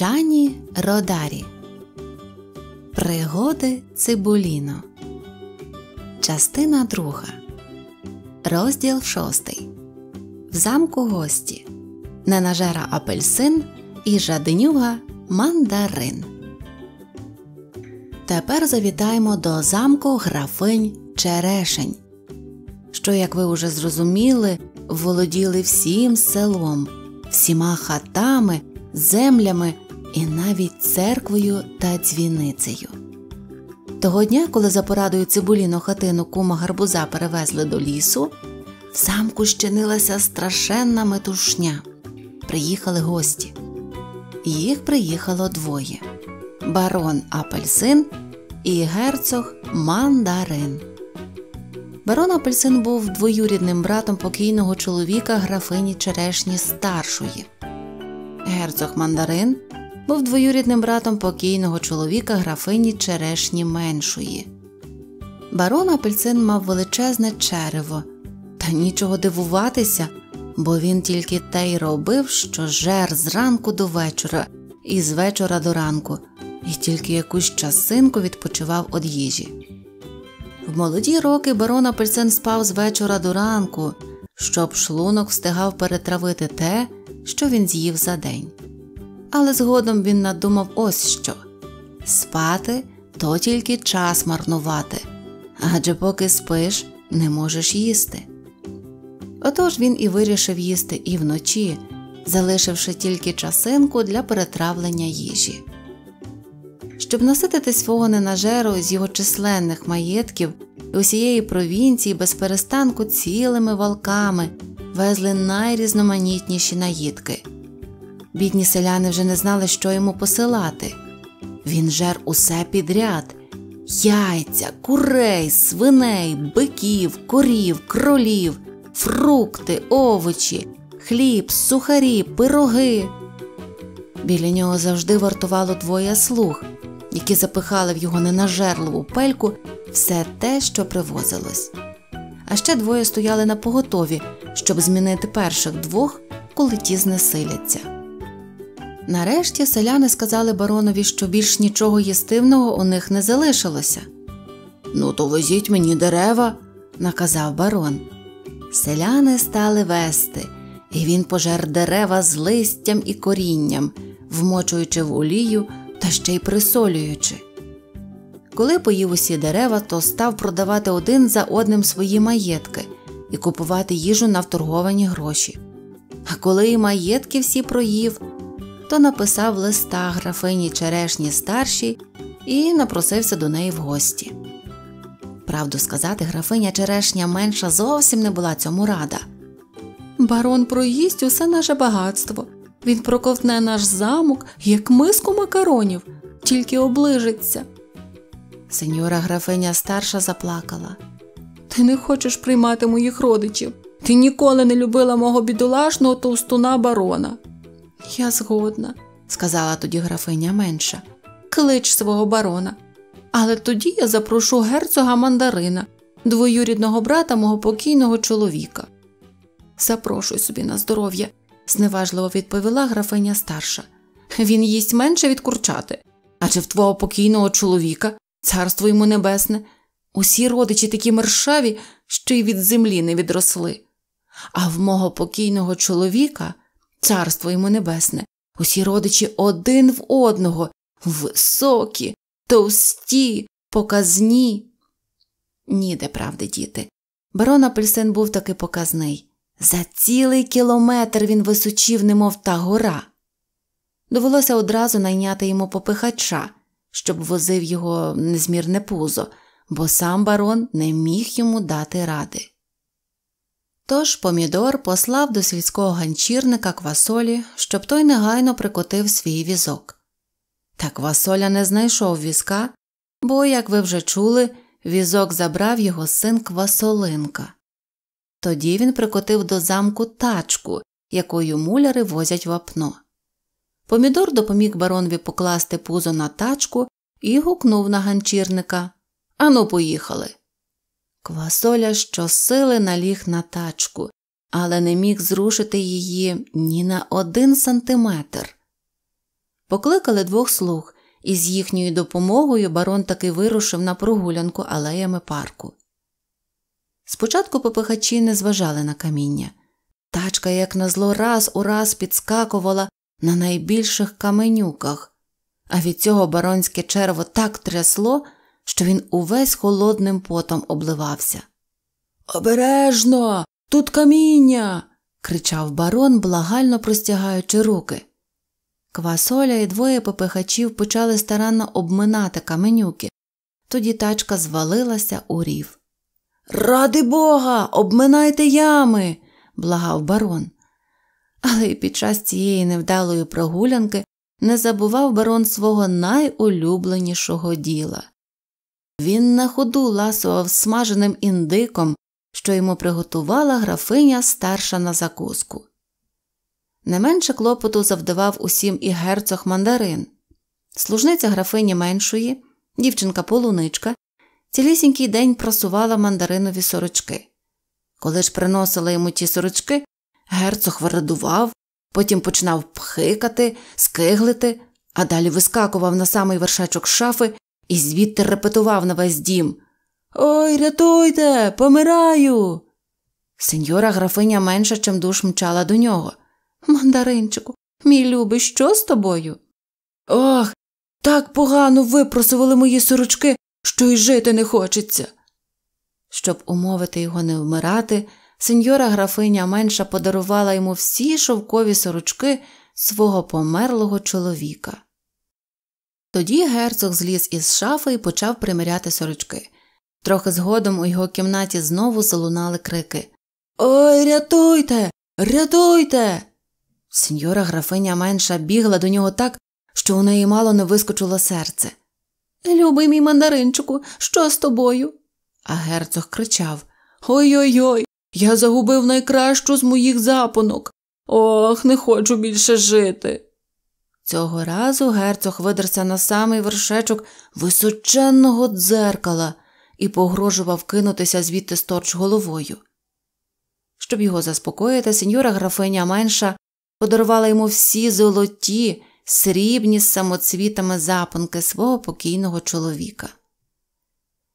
Жані Родарі Пригоди Цибуліно. Частина друга. Розділ шостий. В замку гості. Ненажера апельсин і жаденюга мандарин. Тепер завітаємо до замку графинь Черешень. Що, як ви уже зрозуміли, володіли всім селом, всіма хатами, землями і навіть церквою та дзвіницею. Того дня, коли за порадою цибуліну хатину кума гарбуза перевезли до лісу, в замку щинилася страшенна метушня. Приїхали гості. Їх приїхало двоє барон Апельсин і герцог Мандарин. Барон Апельсин був двоюрідним братом покійного чоловіка графині черешні старшої. Герцог Мандарин був двоюрідним братом покійного чоловіка графині черешні меншої. Барон апельсин мав величезне черево, та нічого дивуватися, бо він тільки те й робив, що жер зранку до вечора і з вечора до ранку, і тільки якусь часинку відпочивав від їжі. В молоді роки барон Апельцин спав з вечора до ранку, щоб шлунок встигав перетравити те, що він з'їв за день але згодом він надумав ось що спати то тільки час марнувати, адже поки спиш, не можеш їсти. Отож він і вирішив їсти і вночі, залишивши тільки часинку для перетравлення їжі. Щоб наситити свого ненажеру з його численних маєтків і усієї провінції без перестанку цілими валками везли найрізноманітніші наїдки. Бідні селяни вже не знали, що йому посилати. Він жер усе підряд яйця, курей, свиней, биків, корів, кролів, фрукти, овочі, хліб, сухарі, пироги. Біля нього завжди вартувало двоє слуг, які запихали в його ненажерливу пельку все те, що привозилось. А ще двоє стояли на поготові, щоб змінити перших двох, коли ті знесиляться. Нарешті селяни сказали баронові, що більш нічого їстивного у них не залишилося. Ну, то везіть мені дерева, наказав барон. Селяни стали вести, і він пожер дерева з листям і корінням, вмочуючи в олію та ще й присолюючи. Коли поїв усі дерева, то став продавати один за одним свої маєтки і купувати їжу на вторговані гроші. А коли й маєтки всі проїв, то тобто написав листа графині черешні старшій і напросився до неї в гості. Правду сказати, графиня черешня менша зовсім не була цьому рада. Барон проїсть усе наше багатство. Він проковтне наш замок, як миску макаронів, тільки оближиться. Сеньора графиня старша заплакала. Ти не хочеш приймати моїх родичів. Ти ніколи не любила мого бідолашного товстуна барона. Я згодна, сказала тоді графиня менша. Клич свого барона. Але тоді я запрошу герцога мандарина, двоюрідного брата мого покійного чоловіка. Запрошуй собі на здоров'я, зневажливо відповіла графиня старша. Він їсть менше від курчати. Адже в твого покійного чоловіка, царство йому небесне, усі родичі такі мершаві, що й від землі не відросли. А в мого покійного чоловіка царство йому небесне, усі родичі один в одного, високі, товсті, показні. Ні, де правди, діти. Барон Апельсин був таки показний. За цілий кілометр він височів, немов та гора. Довелося одразу найняти йому попихача, щоб возив його незмірне пузо, бо сам барон не міг йому дати ради. Тож помідор послав до сільського ганчірника квасолі, щоб той негайно прикотив свій візок. Та квасоля не знайшов візка, бо, як ви вже чули, візок забрав його син квасолинка. Тоді він прикотив до замку тачку, якою муляри возять вапно. Помідор допоміг баронові покласти пузо на тачку і гукнув на ганчірника Ану, поїхали. Квасоля щосили наліг на тачку, але не міг зрушити її ні на один сантиметр. Покликали двох слуг, і з їхньою допомогою барон таки вирушив на прогулянку алеями парку. Спочатку попихачі не зважали на каміння. Тачка, як назло, раз у раз підскакувала на найбільших каменюках, а від цього баронське черво так трясло що він увесь холодним потом обливався. Обережно, тут каміння. кричав барон, благально простягаючи руки. Квасоля і двоє попихачів почали старанно обминати каменюки, тоді тачка звалилася у рів. Ради бога, обминайте ями, благав барон. Але й під час цієї невдалої прогулянки не забував барон свого найулюбленішого діла він на ходу ласував смаженим індиком, що йому приготувала графиня старша на закуску. Не менше клопоту завдавав усім і герцог мандарин, служниця графині меншої, дівчинка полуничка, цілісінький день просувала мандаринові сорочки. Коли ж приносила йому ті сорочки, герцог вирадував, потім починав пхикати, скиглити, а далі вискакував на самий вершачок шафи і звідти репетував на весь дім Ой, рятуйте, помираю. Сеньора графиня менше чим душ мчала до нього. Мандаринчику, мій любий, що з тобою? Ох, так погано випросували мої сорочки, що й жити не хочеться. Щоб умовити його не вмирати, сеньора графиня менша подарувала йому всі шовкові сорочки свого померлого чоловіка. Тоді герцог зліз із шафи і почав примиряти сорочки. Трохи згодом у його кімнаті знову залунали крики Ой, рятуйте, рятуйте. Сеньора графиня менша бігла до нього так, що у неї мало не вискочило серце. Любий мій мандаринчику, що з тобою? А герцог кричав Ой ой ой, я загубив найкращу з моїх запонок. Ох, не хочу більше жити. Цього разу герцог видерся на самий вершечок височенного дзеркала і погрожував кинутися звідти сторч головою. Щоб його заспокоїти, сеньора графиня менша подарувала йому всі золоті, срібні з самоцвітами запанки свого покійного чоловіка.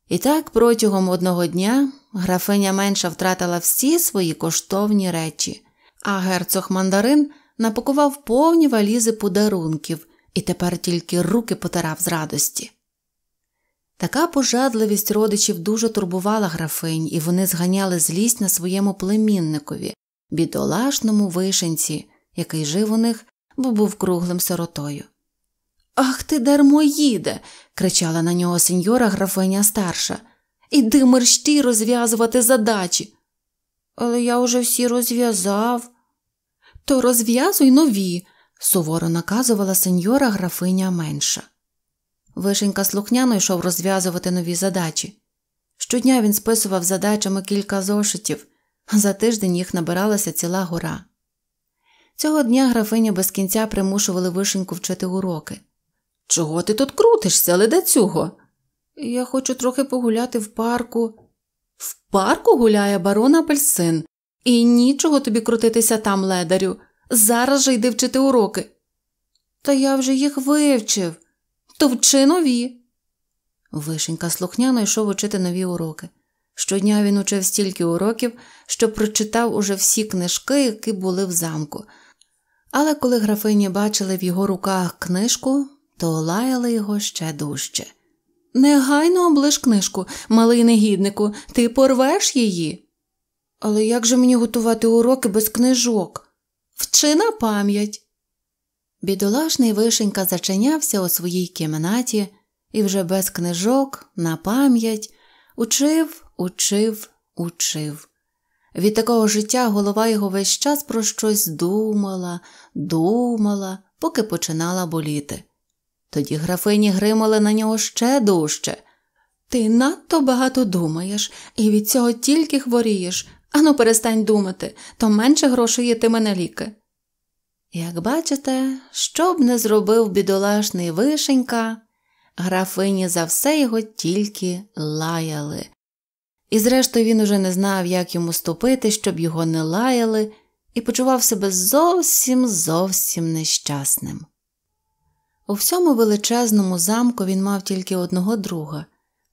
І так протягом одного дня графиня менша втратила всі свої коштовні речі, а герцог мандарин напакував повні валізи подарунків і тепер тільки руки потирав з радості. Така пожадливість родичів дуже турбувала графинь, і вони зганяли злість на своєму племінникові, бідолашному вишенці, який жив у них, бо був круглим сиротою. Ах ти, дармоїде. кричала на нього сеньора графиня старша. Іди мерщій розв'язувати задачі. Але я уже всі розв'язав, то розв'язуй нові, суворо наказувала сеньора графиня менша. Вишенька слухняно йшов розв'язувати нові задачі. Щодня він списував задачами кілька зошитів, а за тиждень їх набиралася ціла гора. Цього дня графиня без кінця примушували вишеньку вчити уроки. Чого ти тут крутишся, ледацюго? Я хочу трохи погуляти в парку. В парку гуляє барон Апельсин, і нічого тобі крутитися там, ледарю. Зараз же йди вчити уроки. Та я вже їх вивчив, то вчи нові. Вишенька слухняно йшов учити нові уроки. Щодня він учив стільки уроків, що прочитав уже всі книжки, які були в замку. Але коли графині бачили в його руках книжку, то лаяли його ще дужче. Негайно облиш книжку, малий негіднику, ти порвеш її. Але як же мені готувати уроки без книжок? Вчи на пам'ять. Бідолашний вишенька зачинявся у своїй кімнаті і вже без книжок, на пам'ять, учив, учив, учив. Від такого життя голова його весь час про щось думала, думала, поки починала боліти. Тоді графині гримали на нього ще дужче. Ти надто багато думаєш і від цього тільки хворієш, Ану, перестань думати, то менше грошей єтиме на ліки. Як бачите, що б не зробив бідолашний вишенька, графині за все його тільки лаяли. І зрештою він уже не знав, як йому ступити, щоб його не лаяли, і почував себе зовсім зовсім нещасним. У всьому величезному замку він мав тільки одного друга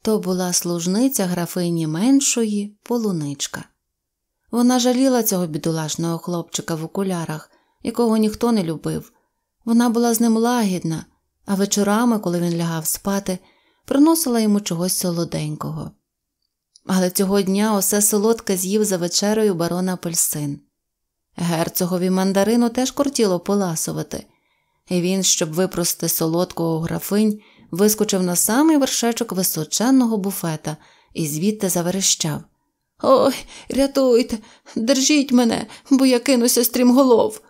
то була служниця графині меншої полуничка. Вона жаліла цього бідолашного хлопчика в окулярах, якого ніхто не любив. Вона була з ним лагідна, а вечорами, коли він лягав спати, приносила йому чогось солоденького. Але цього дня усе солодке з'їв за вечерою барона апельсин. Герцогові мандарину теж кортіло поласувати, і він, щоб випрости солодкого графинь, вискочив на самий вершечок височенного буфета і звідти заверещав. Ой, рятуйте, держіть мене, бо я кинуся стрімголов.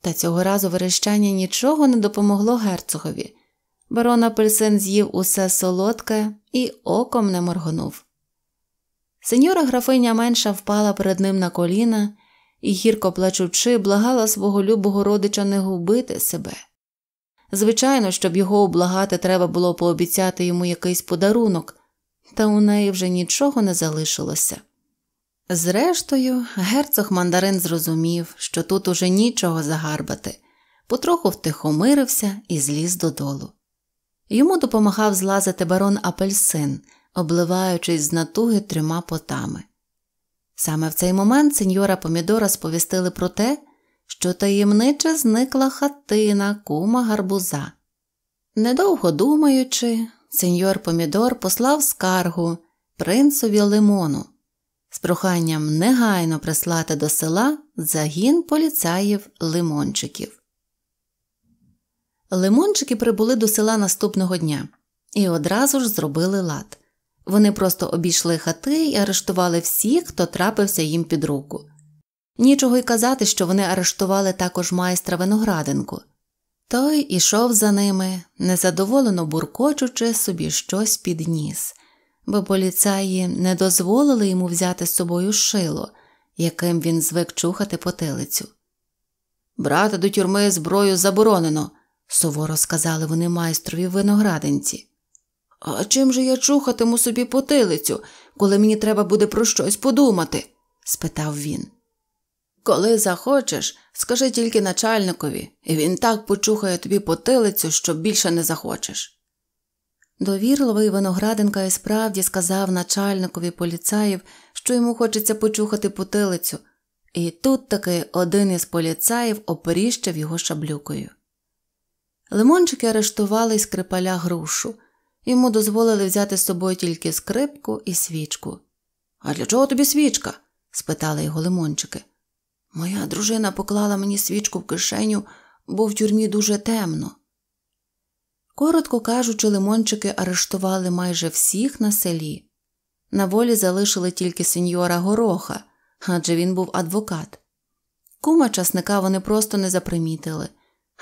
Та цього разу верещання нічого не допомогло герцогові. Барон Апельсин з'їв усе солодке і оком не моргонув. Сеньора графиня менша впала перед ним на коліна і, гірко плачучи, благала свого любого родича не губити себе. Звичайно, щоб його облагати, треба було пообіцяти йому якийсь подарунок, та у неї вже нічого не залишилося. Зрештою, герцог мандарин зрозумів, що тут уже нічого загарбати, потроху втихомирився і зліз додолу. Йому допомагав злазити барон апельсин, обливаючись з натуги трьома потами. Саме в цей момент сеньора Помідора сповістили про те, що таємниче зникла хатина кума гарбуза. Недовго думаючи, сеньор Помідор послав скаргу принцові лимону з проханням негайно прислати до села загін поліцаїв лимончиків. Лимончики прибули до села наступного дня і одразу ж зробили лад. Вони просто обійшли хати і арештували всіх, хто трапився їм під руку. Нічого й казати, що вони арештували також майстра виноградинку. Той ішов за ними, незадоволено буркочучи собі щось під ніс, бо поліцаї не дозволили йому взяти з собою шило, яким він звик чухати потилицю. Брати до тюрми зброю заборонено, суворо сказали вони майстрові виноградинці. А чим же я чухатиму собі потилицю, коли мені треба буде про щось подумати? спитав він. Коли захочеш, скажи тільки начальникові, і він так почухає тобі потилицю, що більше не захочеш. Довірливий виноградинка і справді сказав начальникові поліцаїв, що йому хочеться почухати потилицю, і тут таки один із поліцаїв оперіщив його шаблюкою. Лимончики арештували скрипаля грушу, йому дозволили взяти з собою тільки скрипку і свічку. А для чого тобі свічка? спитали його лимончики. Моя дружина поклала мені свічку в кишеню, бо в тюрмі дуже темно. Коротко кажучи, лимончики арештували майже всіх на селі. На волі залишили тільки сеньора Гороха, адже він був адвокат. Кума часника вони просто не запримітили,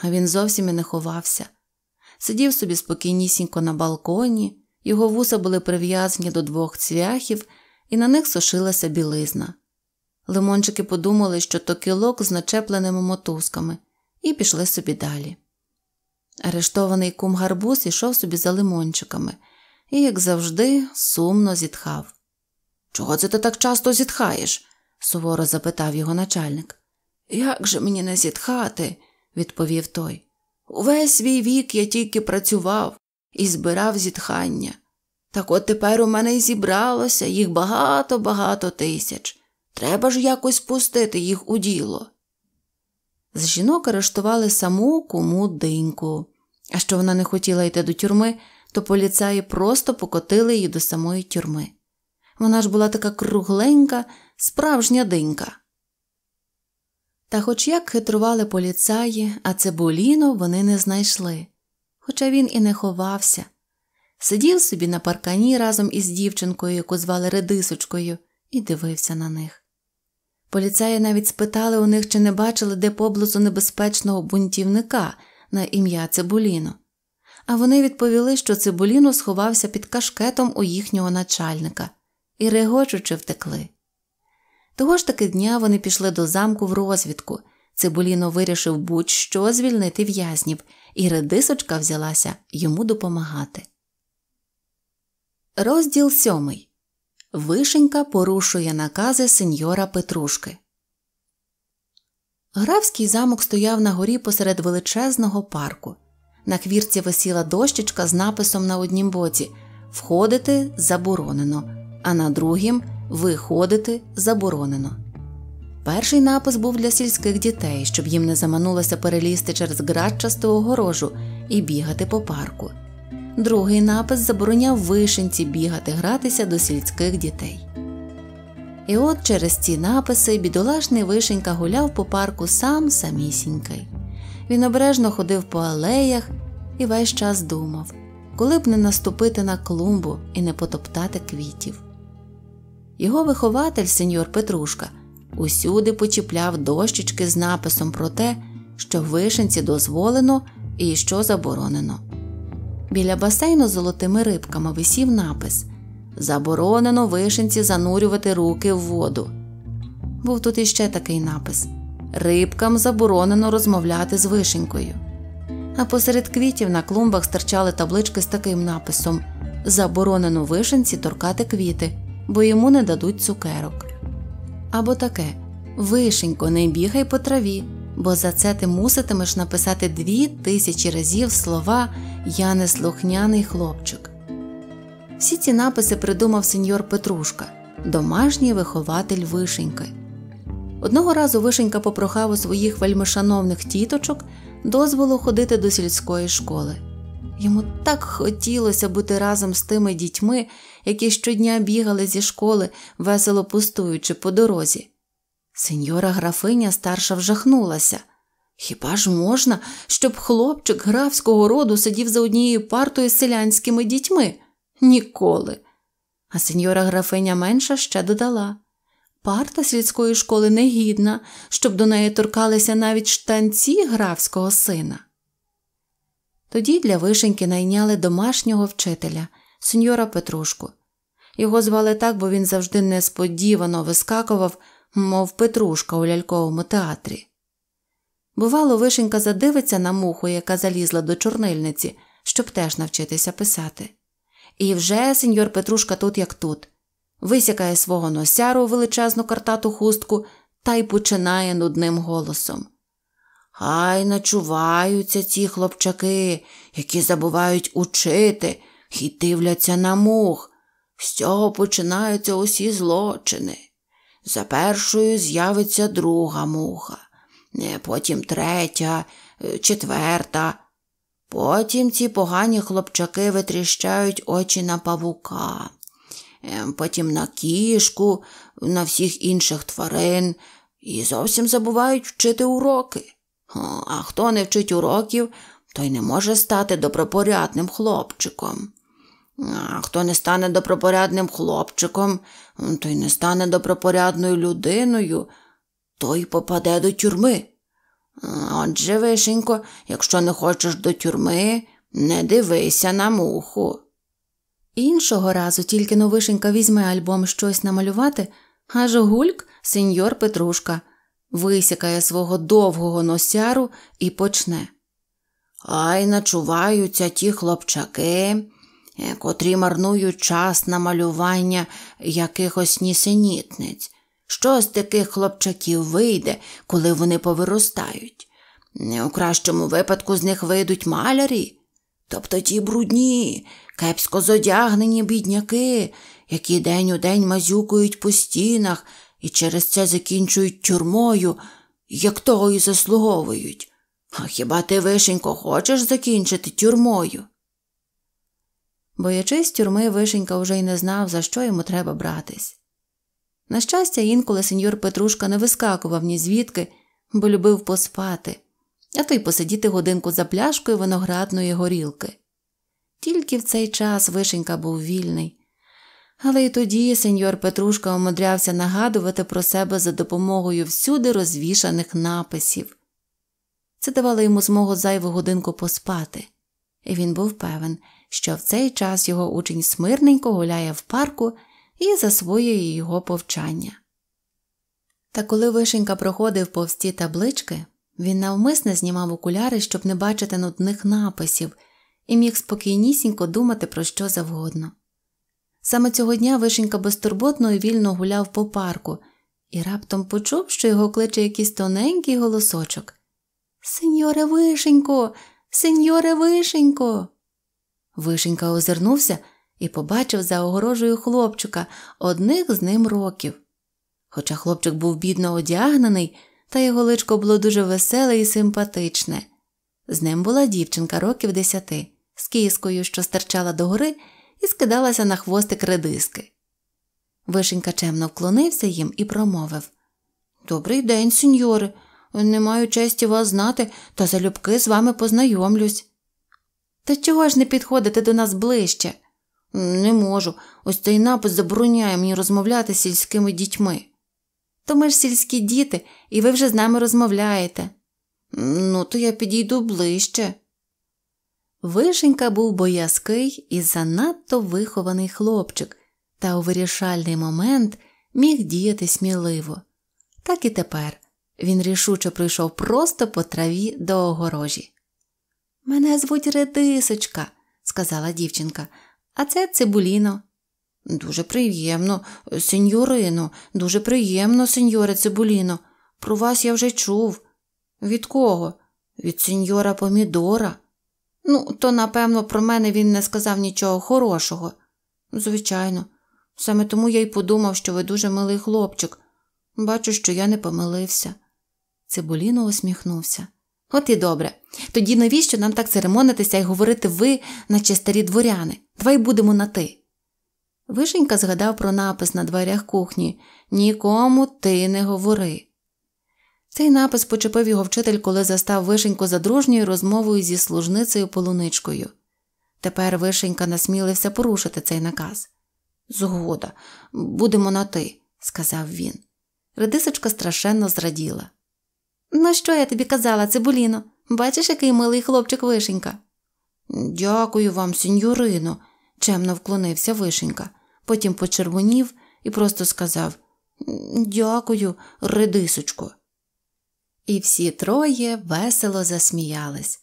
а він зовсім і не ховався. Сидів собі спокійнісінько на балконі, його вуса були прив'язані до двох цвяхів, і на них сушилася білизна. Лимончики подумали, що то кілок з начепленими мотузками, і пішли собі далі. Арештований кум гарбуз ішов собі за лимончиками і, як завжди, сумно зітхав. Чого це ти так часто зітхаєш? суворо запитав його начальник. Як же мені не зітхати, відповів той. Увесь свій вік я тільки працював і збирав зітхання. Так от тепер у мене й зібралося їх багато багато тисяч. Треба ж якось пустити їх у діло. З жінок арештували саму кому диньку, а що вона не хотіла йти до тюрми, то поліцаї просто покотили її до самої тюрми. Вона ж була така кругленька, справжня динька. Та хоч як хитрували поліцаї, а цибуліну вони не знайшли, хоча він і не ховався. Сидів собі на паркані разом із дівчинкою, яку звали редисочкою, і дивився на них. Поліцеї навіть спитали у них, чи не бачили де поблизу небезпечного бунтівника на ім'я Цибуліно. А вони відповіли, що цибуліно сховався під кашкетом у їхнього начальника і регочучи втекли. Того ж таки дня вони пішли до замку в розвідку. Цибуліно вирішив будь-що звільнити в'язнів, і редисочка взялася йому допомагати. Розділ сьомий Вишенька порушує накази сеньора Петрушки. Графський замок стояв на горі посеред величезного парку. На хвірці висіла дощечка з написом на однім боці Входити заборонено, а на другім Виходити заборонено. Перший напис був для сільських дітей, щоб їм не заманулося перелізти через градчасту огорожу і бігати по парку. Другий напис забороняв вишенці бігати гратися до сільських дітей. І от через ці написи бідолашний вишенька гуляв по парку сам самісінький. Він обережно ходив по алеях і весь час думав, коли б не наступити на клумбу і не потоптати квітів. Його вихователь, сеньор Петрушка, усюди почіпляв дощечки з написом про те, що вишенці дозволено і що заборонено. Біля басейну з золотими рибками висів напис Заборонено вишенці занурювати руки в воду. Був тут іще такий напис Рибкам заборонено розмовляти з вишенькою. А посеред квітів на клумбах стирчали таблички з таким написом Заборонено вишенці торкати квіти, бо йому не дадуть цукерок. Або таке Вишенько, не бігай по траві, бо за це ти муситимеш написати дві тисячі разів слова Я неслухняний хлопчик. Всі ці написи придумав сеньор Петрушка, домашній вихователь вишеньки. Одного разу вишенька попрохав у своїх вельмишановних тіточок дозволу ходити до сільської школи. Йому так хотілося бути разом з тими дітьми, які щодня бігали зі школи, весело пустуючи по дорозі, Сеньора графиня старша вжахнулася. Хіба ж можна, щоб хлопчик графського роду сидів за однією партою з селянськими дітьми? Ніколи. А сеньора графиня менша ще додала парта сільської школи негідна, щоб до неї торкалися навіть штанці графського сина. Тоді для вишеньки найняли домашнього вчителя, сеньора Петрушку. Його звали так, бо він завжди несподівано вискакував мов петрушка у ляльковому театрі. Бувало, вишенька задивиться на муху, яка залізла до чорнильниці, щоб теж навчитися писати. І вже сеньор Петрушка тут, як тут, висякає свого носяру величезну картату хустку та й починає нудним голосом. Хай начуваються ці хлопчаки, які забувають учити і дивляться на мух. З цього починаються усі злочини. За першою з'явиться друга муха, е, потім третя, е, четверта. Потім ці погані хлопчаки витріщають очі на павука, е, потім на кішку, на всіх інших тварин і зовсім забувають вчити уроки. А хто не вчить уроків, той не може стати добропорядним хлопчиком. А хто не стане добропорядним хлопчиком, Ну, той не стане добропорядною людиною, той попаде до тюрми. Отже, вишенько, якщо не хочеш до тюрми, не дивися на муху. Іншого разу тільки новишенька візьме альбом щось намалювати, аж гульк сеньор Петрушка висікає свого довгого носяру і почне. Ай, начуваються ті хлопчаки, котрі марнують час на малювання якихось нісенітниць. Що з таких хлопчаків вийде, коли вони повиростають? У кращому випадку з них вийдуть малярі, тобто ті брудні, кепсько зодягнені бідняки, які день у день мазюкують по стінах і через це закінчують тюрмою, як того і заслуговують. А хіба ти, вишенько, хочеш закінчити тюрмою? Боячись тюрми, Вишенька вже й не знав, за що йому треба братись. На щастя, інколи сеньор Петрушка не вискакував ні звідки, бо любив поспати, а то й посидіти годинку за пляшкою виноградної горілки. Тільки в цей час Вишенька був вільний. Але й тоді сеньор Петрушка омудрявся нагадувати про себе за допомогою всюди розвішаних написів. Це давало йому змогу зайву годинку поспати, і він був певен, що в цей час його учень смирненько гуляє в парку і засвоює його повчання. Та коли вишенька проходив повз ті таблички, він навмисне знімав окуляри, щоб не бачити нудних написів, і міг спокійнісінько думати про що завгодно. Саме цього дня вишенька безтурботно і вільно гуляв по парку і раптом почув, що його кличе якийсь тоненький голосочок Сеньоре вишенько, сеньоре вишенько. Вишенька озирнувся і побачив за огорожею хлопчика одних з ним років. Хоча хлопчик був бідно одягнений, та його личко було дуже веселе і симпатичне. З ним була дівчинка років десяти, з кіскою, що стирчала догори, і скидалася на хвостик редиски. Вишенька чемно вклонився їм і промовив Добрий день, сеньори. Не маю честі вас знати, та залюбки з вами познайомлюсь. Та чого ж не підходити до нас ближче? Не можу. Ось цей напис забороняє мені розмовляти з сільськими дітьми. То ми ж сільські діти, і ви вже з нами розмовляєте. Ну, то я підійду ближче. Вишенька був боязкий і занадто вихований хлопчик, та у вирішальний момент міг діяти сміливо. Так і тепер він рішуче прийшов просто по траві до огорожі. Мене звуть Редисочка, сказала дівчинка, а це Цибуліно. Дуже приємно, сеньорино, дуже приємно, сеньоре Цибуліно. Про вас я вже чув. Від кого? Від сеньора Помідора. Ну, то, напевно, про мене він не сказав нічого хорошого. Звичайно, саме тому я й подумав, що ви дуже милий хлопчик. Бачу, що я не помилився. Цибуліно усміхнувся. От і добре. Тоді навіщо нам так церемонитися і говорити ви, наче старі дворяни? Давай будемо на ти. Вишенька згадав про напис на дверях кухні Нікому ти не говори. Цей напис почепив його вчитель, коли застав вишеньку за дружньою розмовою зі служницею полуничкою. Тепер вишенька насмілився порушити цей наказ. Згода, будемо на ти, сказав він. Редисочка страшенно зраділа. Ну, що я тобі казала, цибуліно? Бачиш, який милий хлопчик вишенька? Дякую вам, сеньорино, чемно вклонився вишенька, потім почервонів і просто сказав Дякую, редисочко. І всі троє весело засміялись.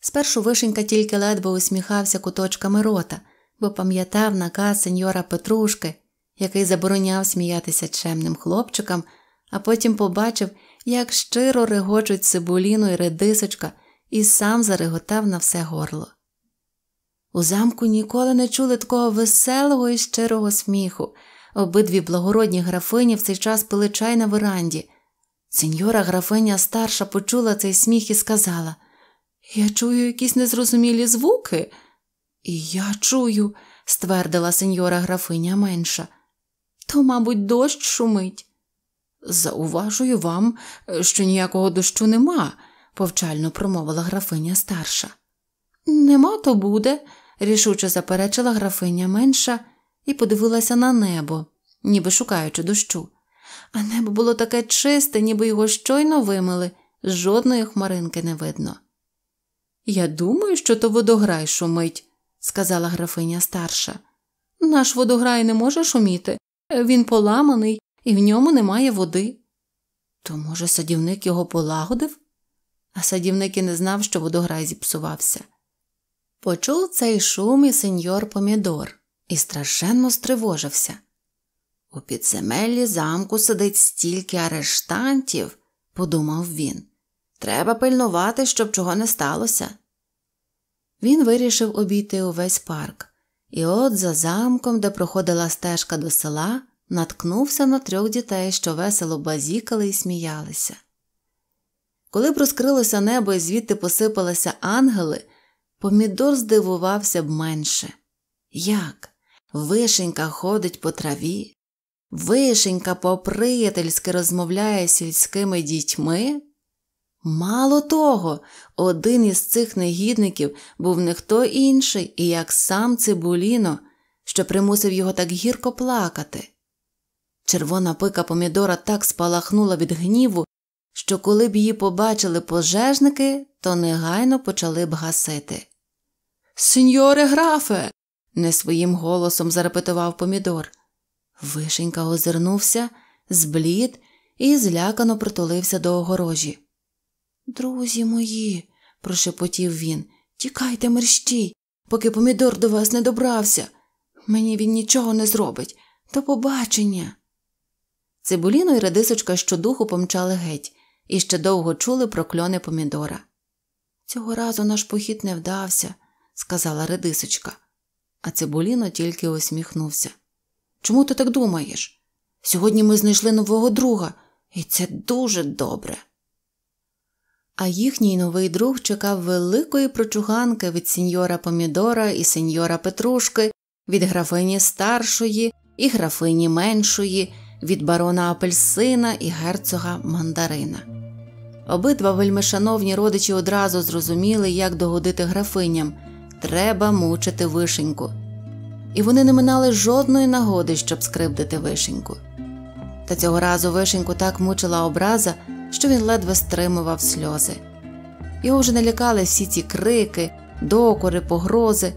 Спершу вишенька тільки ледве усміхався куточками рота, бо пам'ятав наказ сеньора Петрушки, який забороняв сміятися чемним хлопчикам, а потім побачив, як щиро регочуть цибуліну й редисочка, і сам зареготав на все горло. У замку ніколи не чули такого веселого і щирого сміху. Обидві благородні графині в цей час пили чай на веранді. Сеньора графиня старша почула цей сміх і сказала Я чую якісь незрозумілі звуки. І я чую, ствердила сеньора графиня менша. То, мабуть, дощ шумить. Зауважую вам, е, що ніякого дощу нема, повчально промовила графиня старша. Нема, то буде, рішуче заперечила графиня менша і подивилася на небо, ніби шукаючи дощу. А небо було таке чисте, ніби його щойно вимили, жодної хмаринки не видно. Я думаю, що то водограй шумить, сказала графиня старша. Наш водограй не може шуміти, він поламаний і в ньому немає води. То, може, садівник його полагодив, а садівник і не знав, що водограй зіпсувався. Почув цей шум і сеньор Помідор і страшенно стривожився. У підземеллі замку сидить стільки арештантів, подумав він. Треба пильнувати, щоб чого не сталося. Він вирішив обійти увесь парк, і от за замком, де проходила стежка до села, наткнувся на трьох дітей, що весело базікали і сміялися. Коли б розкрилося небо і звідти посипалися ангели, помідор здивувався б менше. Як? Вишенька ходить по траві, вишенька поприятельськи розмовляє з сільськими дітьми? Мало того, один із цих негідників був не хто інший, і як сам Цибуліно, що примусив його так гірко плакати. Червона пика помідора так спалахнула від гніву, що коли б її побачили пожежники, то негайно почали б гасити. Сеньоре графе. не своїм голосом зарепетував помідор. Вишенька озирнувся, зблід і злякано притулився до огорожі. Друзі мої, прошепотів він, тікайте мерщій, поки помідор до вас не добрався. Мені він нічого не зробить. До побачення. Цибуліно і редисочка щодуху помчали геть і ще довго чули прокльони помідора. Цього разу наш похід не вдався, сказала редисочка, а цибуліно тільки усміхнувся. Чому ти так думаєш? Сьогодні ми знайшли нового друга, і це дуже добре. А їхній новий друг чекав великої прочуганки від сеньора Помідора і сеньора Петрушки, від графині старшої і графині меншої від барона Апельсина і герцога Мандарина. Обидва вельмишановні родичі одразу зрозуміли, як догодити графиням треба мучити вишеньку. І вони не минали жодної нагоди, щоб скривдити вишеньку. Та цього разу вишеньку так мучила образа, що він ледве стримував сльози. Його вже налякали всі ці крики, докори, погрози.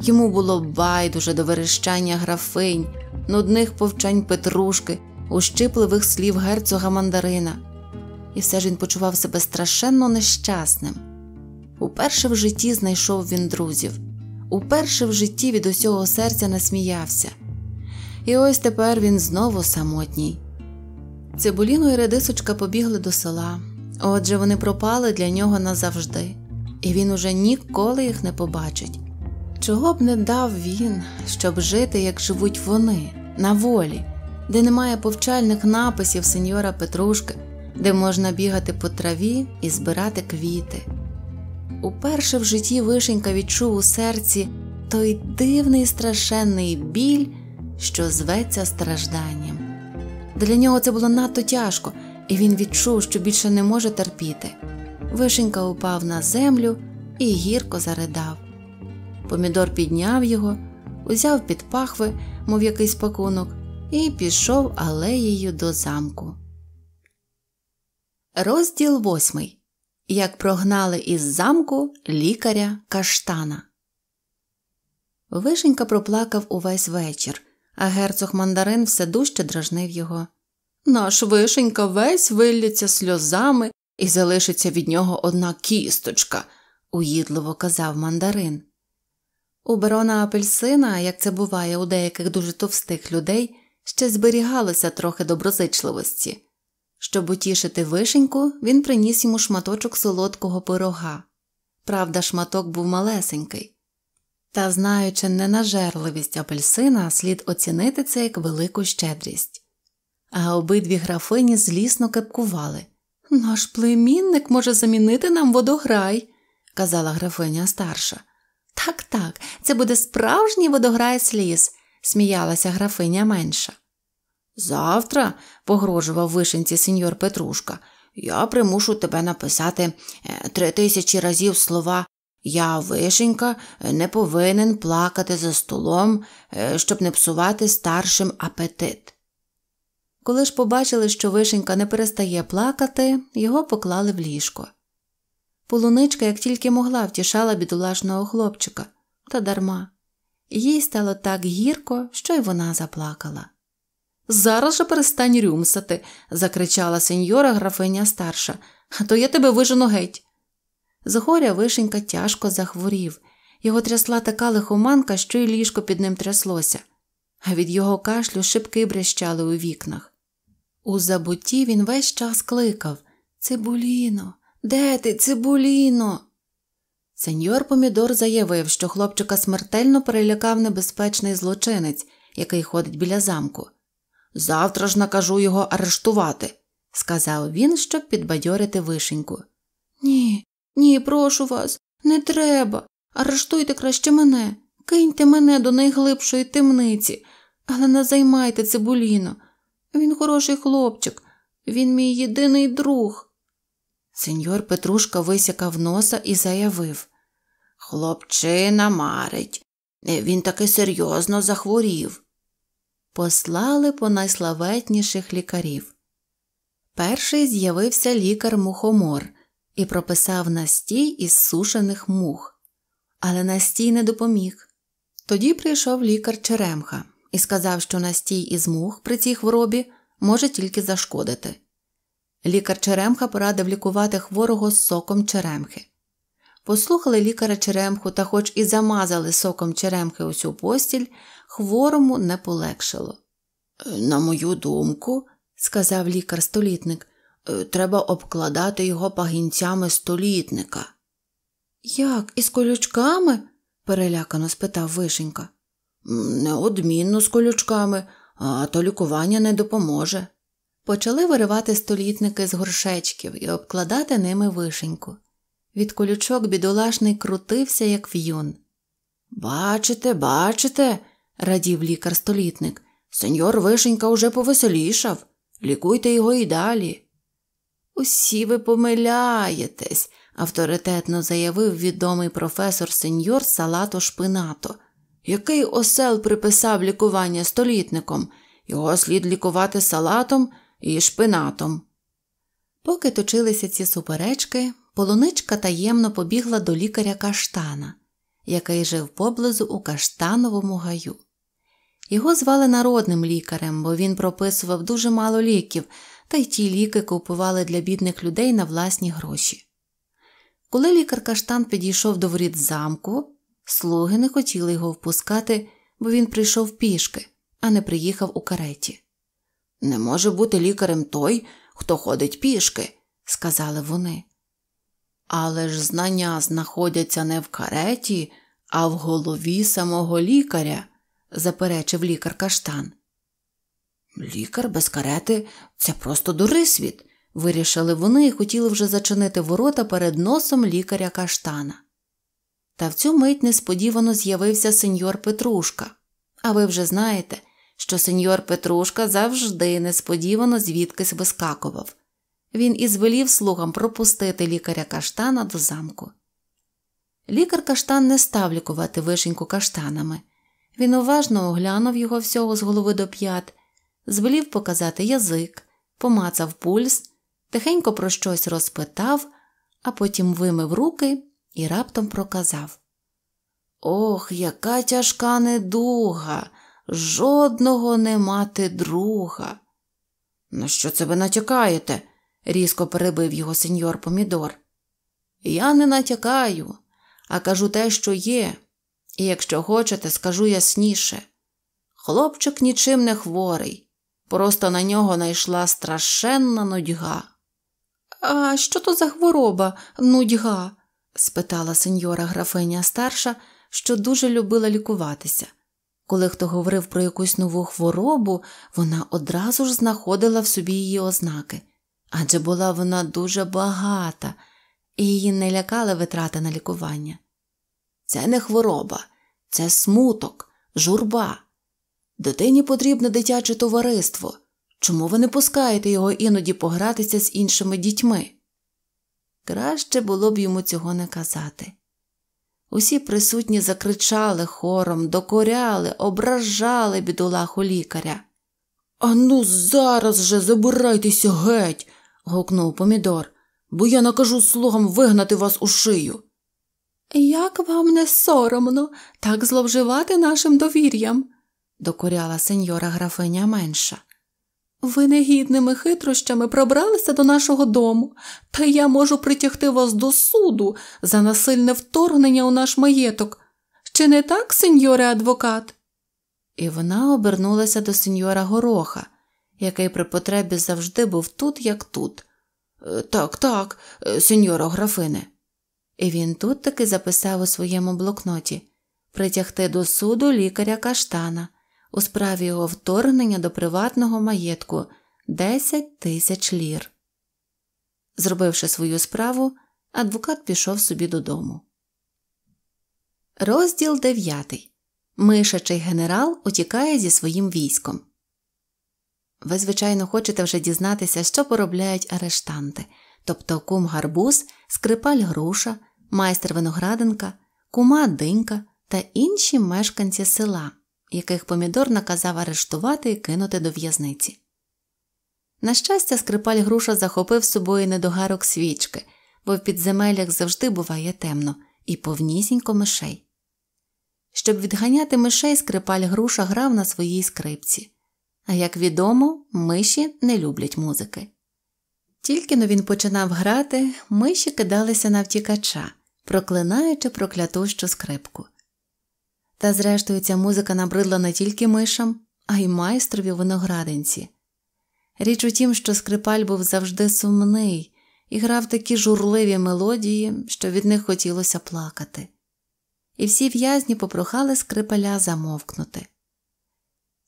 Йому було байдуже до верещання графинь, нудних повчань Петрушки ущипливих слів герцога мандарина, і все ж він почував себе страшенно нещасним. Уперше в житті знайшов він друзів, уперше в житті від усього серця насміявся. І ось тепер він знову самотній. Цибуліну і редисочка побігли до села, отже, вони пропали для нього назавжди, і він уже ніколи їх не побачить. Чого б не дав він, щоб жити, як живуть вони, на волі, де немає повчальних написів сеньора Петрушки, де можна бігати по траві і збирати квіти. Уперше в житті Вишенька відчув у серці той дивний страшенний біль, що зветься стражданням. Для нього це було надто тяжко, і він відчув, що більше не може терпіти. Вишенька упав на землю і гірко заридав. Помідор підняв його, узяв під пахви, мов якийсь пакунок, і пішов алеєю до замку. Розділ восьмий. Як прогнали із замку лікаря Каштана. Вишенька проплакав увесь вечір, а герцог мандарин все дужче дражнив його. Наш вишенька весь виллється сльозами і залишиться від нього одна кісточка, уїдливо казав мандарин. У барона апельсина, як це буває у деяких дуже товстих людей, ще зберігалося трохи доброзичливості. Щоб утішити вишеньку, він приніс йому шматочок солодкого пирога. Правда, шматок був малесенький. Та, знаючи ненажерливість апельсина, слід оцінити це як велику щедрість. А обидві графині злісно кепкували. Наш племінник може замінити нам водограй, казала графиня старша. Так, так, це буде справжній водограй сліз сміялася графиня менша. Завтра, погрожував вишенці сеньор Петрушка, я примушу тебе написати е, три тисячі разів слова Я, вишенька, не повинен плакати за столом, е, щоб не псувати старшим апетит. Коли ж побачили, що вишенька не перестає плакати, його поклали в ліжко. Полуничка, як тільки могла, втішала бідолашного хлопчика, та дарма. Їй стало так гірко, що й вона заплакала. Зараз же перестань рюмсати, закричала сеньора графиня старша, а то я тебе вижену геть. З горя вишенька тяжко захворів, його трясла така лихоманка, що й ліжко під ним тряслося, а від його кашлю шибки брещали у вікнах. У забутті він весь час кликав Цибуліно, де ти, цибуліно? Сеньор Помідор заявив, що хлопчика смертельно перелякав небезпечний злочинець, який ходить біля замку. Завтра ж накажу його арештувати, сказав він, щоб підбадьорити вишеньку. Ні, ні, прошу вас, не треба. Арештуйте краще мене, киньте мене до найглибшої темниці, але не займайте цибуліно. Він хороший хлопчик, він мій єдиний друг. Сеньор Петрушка висякав носа і заявив Хлопчина марить. Е, він таки серйозно захворів. Послали по найславетніших лікарів. Перший з'явився лікар мухомор і прописав настій із сушених мух, але настій не допоміг. Тоді прийшов лікар Черемха і сказав, що настій із мух при цій хворобі може тільки зашкодити. Лікар Черемха порадив лікувати хворого з соком черемхи. Послухали лікаря черемху та, хоч і замазали соком черемхи усю постіль, хворому не полегшило. «Е, на мою думку, сказав лікар столітник, е, треба обкладати його пагінцями столітника. Як, із колючками? перелякано спитав Вишенька. Неодмінно з колючками, а то лікування не допоможе почали виривати столітники з горшечків і обкладати ними вишеньку. Від колючок бідолашний крутився, як в'юн. Бачите, бачите, радів лікар столітник. Сеньор вишенька уже повеселішав. Лікуйте його і далі. Усі ви помиляєтесь, авторитетно заявив відомий професор сеньор Салато Шпинато. Який осел приписав лікування столітником? Його слід лікувати салатом і шпинатом. Поки точилися ці суперечки, полуничка таємно побігла до лікаря каштана, який жив поблизу у каштановому гаю. Його звали народним лікарем, бо він прописував дуже мало ліків, та й ті ліки купували для бідних людей на власні гроші. Коли лікар каштан підійшов до воріт замку, слуги не хотіли його впускати, бо він прийшов пішки, а не приїхав у кареті. Не може бути лікарем той, хто ходить пішки, сказали вони. Але ж знання знаходяться не в кареті, а в голові самого лікаря, заперечив лікар Каштан. Лікар без карети це просто дурисвіт, вирішили вони і хотіли вже зачинити ворота перед носом лікаря Каштана. Та в цю мить несподівано з'явився сеньор Петрушка. А ви вже знаєте, що сеньор Петрушка завжди несподівано звідкись вискакував. Він і звелів слугам пропустити лікаря каштана до замку. Лікар каштан не став лікувати вишеньку каштанами. Він уважно оглянув його всього з голови до п'ят, звелів показати язик, помацав пульс, тихенько про щось розпитав, а потім вимив руки і раптом проказав Ох, яка тяжка недуга! жодного не мати друга. На що це ви натякаєте? різко перебив його сеньор Помідор. Я не натякаю, а кажу те, що є, і якщо хочете, скажу ясніше. Хлопчик нічим не хворий, просто на нього найшла страшенна нудьга. А що то за хвороба, нудьга? спитала сеньора графиня старша, що дуже любила лікуватися. Коли хто говорив про якусь нову хворобу, вона одразу ж знаходила в собі її ознаки, адже була вона дуже багата, і її не лякали витрати на лікування. Це не хвороба, це смуток, журба. Дитині потрібне дитяче товариство. Чому ви не пускаєте його іноді погратися з іншими дітьми? Краще було б йому цього не казати. Усі присутні закричали хором, докоряли, ображали бідолаху лікаря. Ану, зараз же забирайтеся геть. гукнув Помідор, бо я накажу слугам вигнати вас у шию. Як вам не соромно так зловживати нашим довір'ям, докоряла сеньора графиня менша. Ви негідними хитрощами пробралися до нашого дому, та я можу притягти вас до суду за насильне вторгнення у наш маєток. Чи не так, сеньоре адвокат? І вона обернулася до сеньора Гороха, який при потребі завжди був тут, як тут. Е, так, так, е, сеньоро графине. І він тут таки записав у своєму блокноті притягти до суду лікаря каштана у справі його вторгнення до приватного маєтку 10 тисяч лір. Зробивши свою справу, адвокат пішов собі додому. Розділ 9. Мишачий генерал утікає зі своїм військом. Ви, звичайно, хочете вже дізнатися, що поробляють арештанти, тобто кум гарбуз, скрипаль груша, майстер виноградинка, кума динька та інші мешканці села, яких помідор наказав арештувати і кинути до в'язниці. На щастя, скрипаль груша захопив з собою недогарок свічки, бо в підземеллях завжди буває темно і повнісінько мишей. Щоб відганяти мишей, скрипаль груша грав на своїй скрипці, а як відомо, миші не люблять музики. Тільки но він починав грати, миші кидалися на втікача, проклинаючи проклятущу скрипку. Та, зрештою, ця музика набридла не тільки мишам, а й майстрові виноградинці. Річ у тім, що скрипаль був завжди сумний і грав такі журливі мелодії, що від них хотілося плакати. І всі в'язні попрохали скрипаля замовкнути.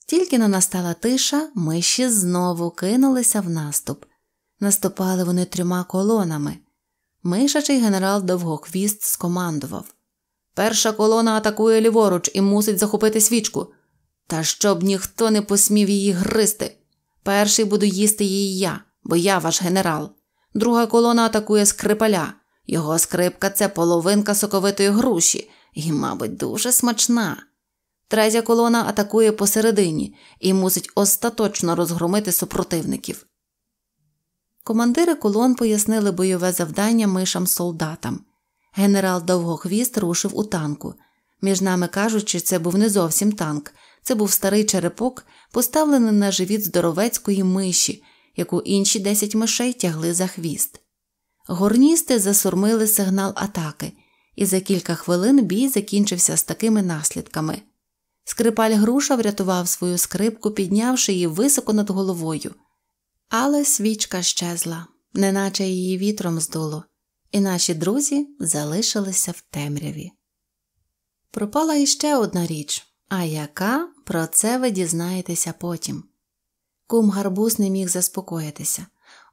Тільки но настала тиша, миші знову кинулися в наступ. Наступали вони трьома колонами. Мишачий генерал Довгохвіст скомандував Перша колона атакує ліворуч і мусить захопити свічку. Та щоб ніхто не посмів її гризти. Перший буду їсти її я, бо я ваш генерал. Друга колона атакує скрипаля. Його скрипка це половинка соковитої груші і, мабуть, дуже смачна. Третя колона атакує посередині і мусить остаточно розгромити супротивників. Командири колон пояснили бойове завдання мишам солдатам. Генерал Довгохвіст рушив у танку. Між нами кажучи, це був не зовсім танк, це був старий черепок, поставлений на живіт здоровецької миші, яку інші десять мишей тягли за хвіст. Горністи засурмили сигнал атаки, і за кілька хвилин бій закінчився з такими наслідками. Скрипаль груша врятував свою скрипку, піднявши її високо над головою. Але свічка щезла, неначе її вітром здуло і наші друзі залишилися в темряві. Пропала іще одна річ, а яка про це ви дізнаєтеся потім. Кум гарбуз не міг заспокоїтися.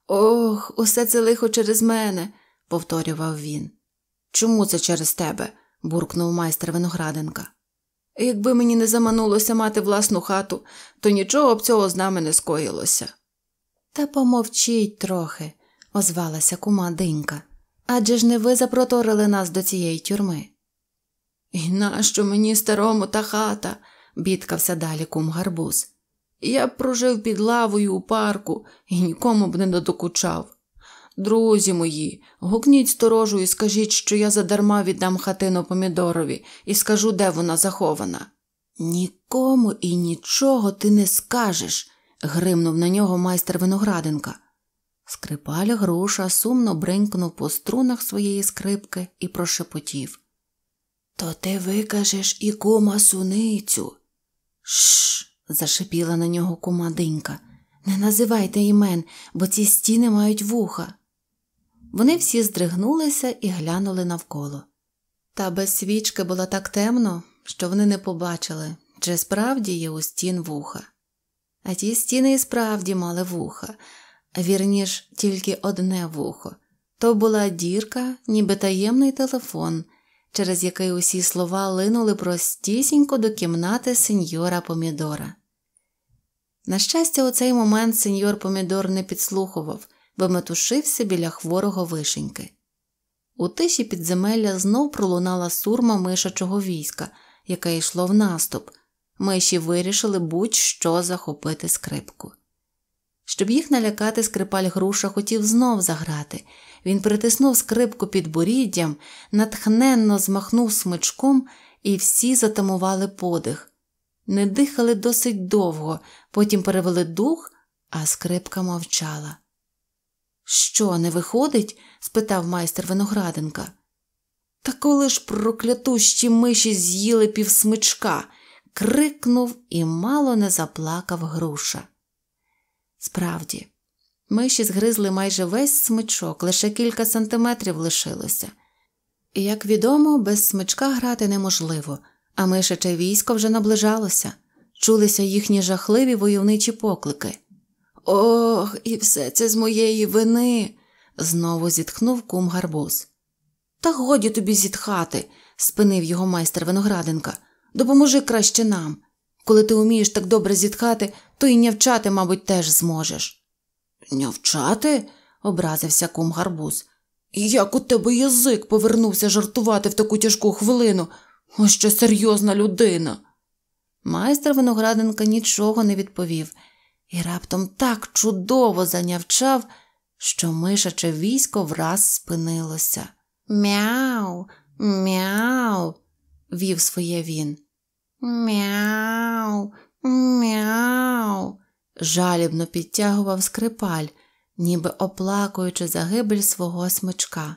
Ох, усе це лихо через мене, повторював він. Чому це через тебе? буркнув майстер винограденка. Якби мені не заманулося мати власну хату, то нічого б цього з нами не скоїлося. Та помовчіть трохи, озвалася кума Динька. Адже ж не ви запроторили нас до цієї тюрми. І нащо мені старому та хата? бідкався далі кум гарбуз. Я б прожив під лавою у парку і нікому б не додокучав. Друзі мої, гукніть сторожу і скажіть, що я задарма віддам хатину помідорові і скажу, де вона захована. Нікому і нічого ти не скажеш, гримнув на нього майстер винограденка. Скрипаль груша сумно бренькнув по струнах своєї скрипки і прошепотів. То ти викажеш і кума суницю. Шш. зашипіла на нього кума динька. Не називайте імен, бо ці стіни мають вуха. Вони всі здригнулися і глянули навколо. Та без свічки було так темно, що вони не побачили, чи справді є у стін вуха. А ті стіни і справді мали вуха, Вірні ж тільки одне вухо то була дірка, ніби таємний телефон, через який усі слова линули простісінько до кімнати сеньора Помідора. На щастя, у цей момент сеньор Помідор не підслухував, бо метушився біля хворого вишеньки. У тиші підземелля знов пролунала сурма мишачого війська, яке йшло в наступ. Миші вирішили будь що захопити скрипку. Щоб їх налякати, скрипаль груша хотів знов заграти. Він притиснув скрипку під боріддям, натхненно змахнув смичком, і всі затамували подих. Не дихали досить довго, потім перевели дух, а скрипка мовчала. Що, не виходить? спитав майстер винограденка. Та коли ж проклятущі миші з'їли півсмичка, крикнув і мало не заплакав груша. Справді, миші згризли майже весь смичок, лише кілька сантиметрів лишилося. І, як відомо, без смичка грати неможливо, а мишече військо вже наближалося, чулися їхні жахливі войовничі поклики. Ох, і все це з моєї вини, знову зітхнув кум гарбуз. Та годі тобі зітхати, спинив його майстер винограденка. Допоможи краще нам. Коли ти умієш так добре зітхати, то і нявчати, мабуть, теж зможеш. Нявчати? образився кум гарбуз. Як у тебе язик повернувся жартувати в таку тяжку хвилину, ось ще серйозна людина. Майстер виноградинка нічого не відповів і раптом так чудово занявчав, що мишаче військо враз спинилося. Мяу, мяу, вів своє він. Мяу, мяу, жалібно підтягував скрипаль, ніби оплакуючи загибель свого смичка.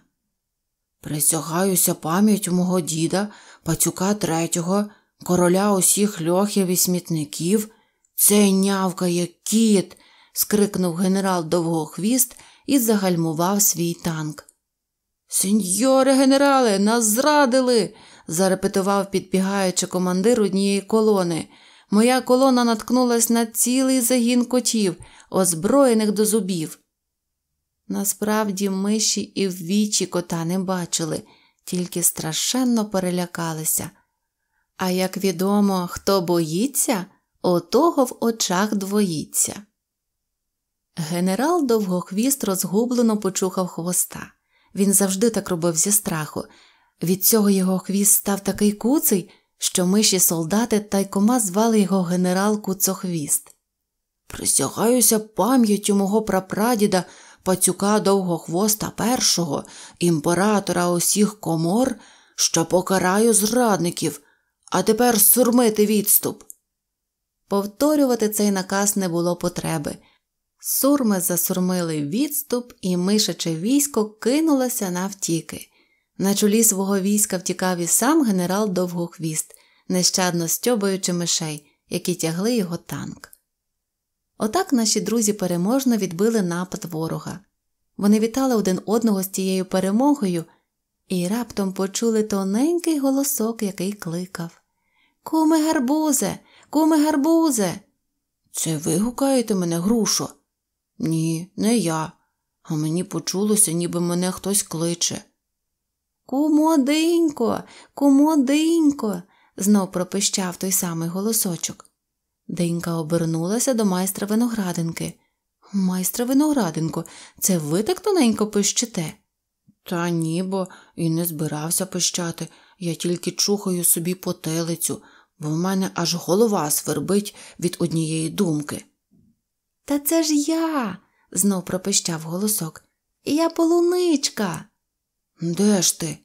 Присягаюся пам'ять мого діда, пацюка третього, короля усіх льохів і смітників. Це нявка як кіт. скрикнув генерал Довгохвіст і загальмував свій танк. Сеньоре генерали, нас зрадили зарепетував, підбігаючи командир однієї колони. Моя колона наткнулась на цілий загін котів, озброєних до зубів. Насправді миші і ввічі кота не бачили, тільки страшенно перелякалися. А як відомо, хто боїться, отого в очах двоїться. Генерал довгохвіст розгублено почухав хвоста. Він завжди так робив зі страху, від цього його хвіст став такий куций, що миші солдати тайкома звали його генерал Куцохвіст. Присягаюся пам'яттю мого прапрадіда пацюка довгохвоста першого, імператора усіх комор, що покараю зрадників, а тепер сурмити відступ. Повторювати цей наказ не було потреби. Сурми засурмили відступ, і мишаче військо кинулося навтіки. На чолі свого війська втікав і сам генерал Довгохвіст, нещадно стьобаючи мишей, які тягли його танк. Отак наші друзі переможно відбили напад ворога. Вони вітали один одного з тією перемогою і раптом почули тоненький голосок, який кликав Куми гарбузе, куме гарбузе. Це ви гукаєте мене, грушо? Ні, не я. А мені почулося, ніби мене хтось кличе. Кумодинько, кумодинько, знов пропищав той самий голосочок. Динька обернулася до майстра виноградинки. Майстра виноградинко, це ви так тоненько пищите? Та ні, бо і не збирався пищати. Я тільки чухаю собі потилицю, бо в мене аж голова свербить від однієї думки. Та це ж я, знов пропищав голосок. Я полуничка. Де ж ти?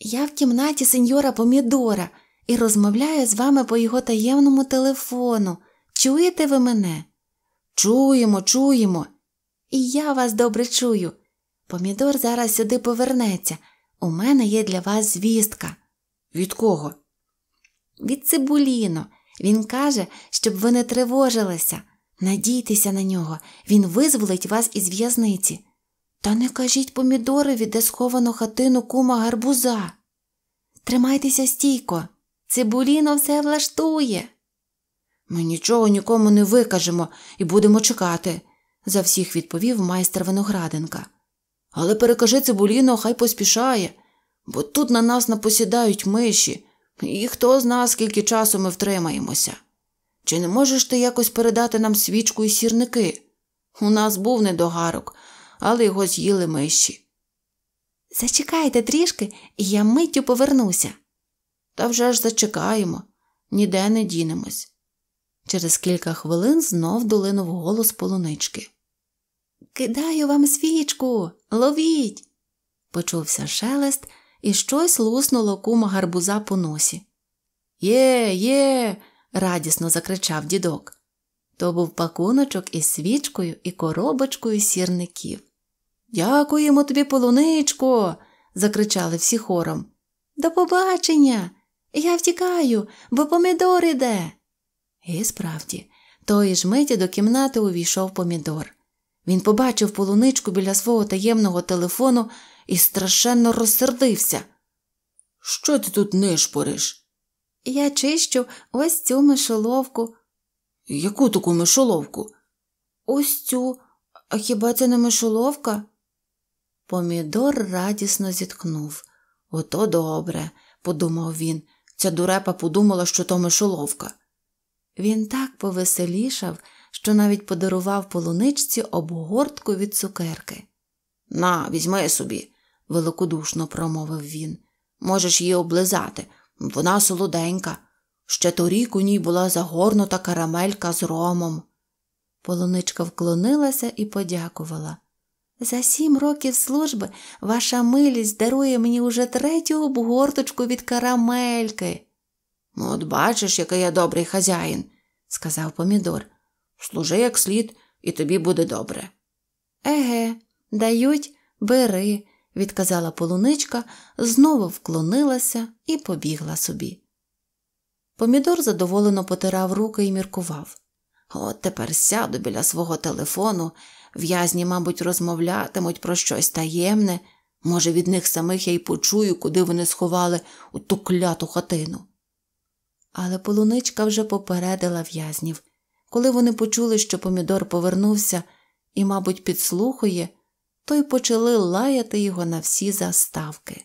Я в кімнаті сеньора Помідора і розмовляю з вами по його таємному телефону. Чуєте ви мене? Чуємо, чуємо. І я вас добре чую. Помідор зараз сюди повернеться. У мене є для вас звістка. Від кого? Від Цибуліно. Він каже, щоб ви не тривожилися. Надійтеся на нього, він визволить вас із в'язниці. Та не кажіть помідорові, де сховано хатину кума гарбуза. Тримайтеся стійко, цибуліно все влаштує. Ми нічого нікому не викажемо і будемо чекати, за всіх відповів майстер винограденка. Але перекажи цибуліно, хай поспішає, бо тут на нас напосідають миші, і хто з нас, скільки часу ми втримаємося. Чи не можеш ти якось передати нам свічку і сірники? У нас був недогарок, але його з'їли миші. Зачекайте трішки, і я миттю повернуся. Та вже ж зачекаємо, ніде не дінемось. Через кілька хвилин знов долинув голос полунички. Кидаю вам свічку, ловіть. Почувся шелест, і щось луснуло кума гарбуза по носі. Є, є, радісно закричав дідок. То був пакуночок із свічкою і коробочкою сірників. Дякуємо тобі, полуничко, закричали всі хором. До побачення. Я втікаю, бо помідор іде. І справді, тої ж миті до кімнати увійшов помідор. Він побачив полуничку біля свого таємного телефону і страшенно розсердився. Що ти тут нишпориш? Я чищу ось цю мишоловку. Яку таку мишоловку? Ось цю, а хіба це не мишоловка? Помідор радісно зіткнув. Ото добре, подумав він. Ця дурепа подумала, що то мишоловка. Він так повеселішав, що навіть подарував полуничці обгортку від цукерки. На, візьми собі, великодушно промовив він. Можеш її облизати. Вона солоденька. Ще торік у ній була загорнута карамелька з ромом. Полуничка вклонилася і подякувала. За сім років служби ваша милість дарує мені уже третю обгорточку від карамельки. Ну, от бачиш, який я добрий хазяїн, сказав помідор. Служи як слід, і тобі буде добре. Еге, дають, бери, відказала полуничка, знову вклонилася і побігла собі. Помідор задоволено потирав руки і міркував. От тепер сяду біля свого телефону В'язні, мабуть, розмовлятимуть про щось таємне. Може, від них самих я й почую, куди вони сховали у ту кляту хатину. Але полуничка вже попередила в'язнів. Коли вони почули, що помідор повернувся і, мабуть, підслухує, то й почали лаяти його на всі заставки.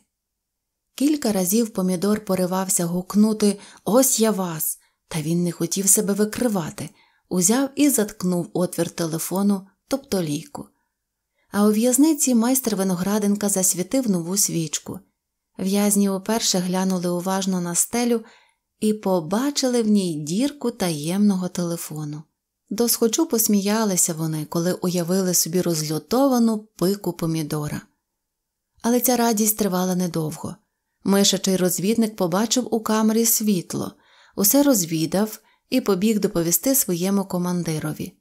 Кілька разів помідор поривався гукнути Ось я вас, та він не хотів себе викривати, узяв і заткнув отвір телефону тобто ліку. А у в'язниці майстер винограденка засвітив нову свічку. В'язні уперше глянули уважно на стелю і побачили в ній дірку таємного телефону. Досхочу посміялися вони, коли уявили собі розлютовану пику помідора. Але ця радість тривала недовго. Мишачий розвідник побачив у камері світло, усе розвідав і побіг доповісти своєму командирові.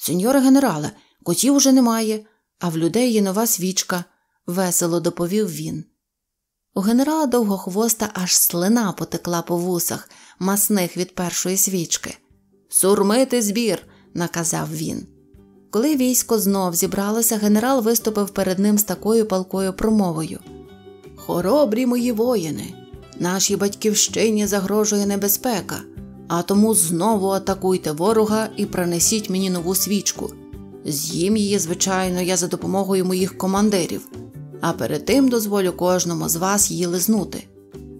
Сеньоре генерале, котів уже немає, а в людей є нова свічка, весело доповів він. У генерала довгохвоста аж слина потекла по вусах, масних від першої свічки. Сурмити збір, наказав він. Коли військо знов зібралося, генерал виступив перед ним з такою палкою промовою. Хоробрі мої воїни, нашій батьківщині загрожує небезпека. А тому знову атакуйте ворога і принесіть мені нову свічку. З'їм її, звичайно, я за допомогою моїх командирів, а перед тим дозволю кожному з вас її лизнути.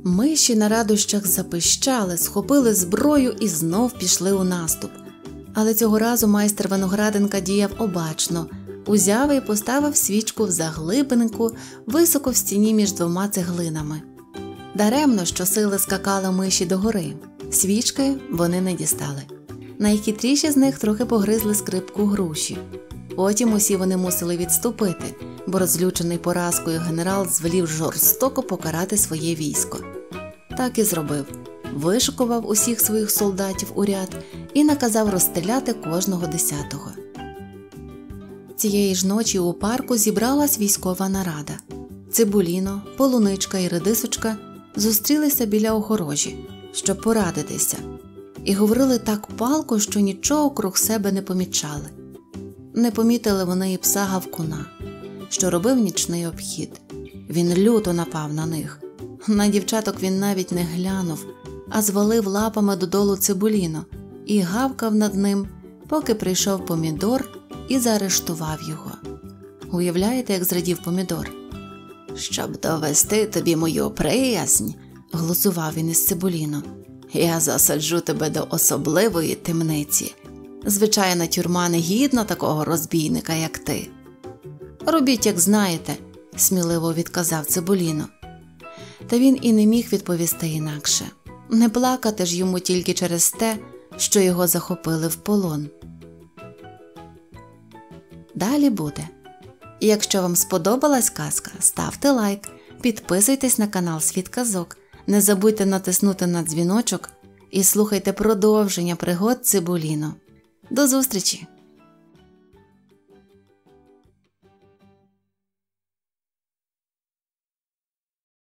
Миші на радощах запищали, схопили зброю і знов пішли у наступ. Але цього разу майстер виноградинка діяв обачно, узяв і поставив свічку в заглибинку високо в стіні між двома цеглинами. Даремно, що сили скакали миші догори. Свічки вони не дістали. Найхитріші з них трохи погризли скрипку груші. Потім усі вони мусили відступити, бо розлючений поразкою генерал звелів жорстоко покарати своє військо. Так і зробив вишикував усіх своїх солдатів у ряд і наказав розстріляти кожного десятого. Цієї ж ночі у парку зібралась військова нарада. Цибуліно, полуничка і редисочка зустрілися біля охорожі щоб порадитися, і говорили так палко, що нічого круг себе не помічали. Не помітили вони і пса гавкуна, що робив нічний обхід. Він люто напав на них. На дівчаток він навіть не глянув, а звалив лапами додолу цибуліно і гавкав над ним, поки прийшов помідор і заарештував його. Уявляєте, як зрадів помідор? Щоб довести тобі мою приязнь, Глузував він із Цибуліно. Я засаджу тебе до особливої темниці. Звичайна тюрма не гідна такого розбійника, як ти. Робіть, як знаєте, сміливо відказав Цибуліно. Та він і не міг відповісти інакше не плакати ж йому тільки через те, що його захопили в полон. Далі буде. Якщо вам сподобалась казка, ставте лайк, підписуйтесь на канал Світ Казок. Не забудьте натиснути на дзвіночок і слухайте продовження пригод Цибуліно. До зустрічі!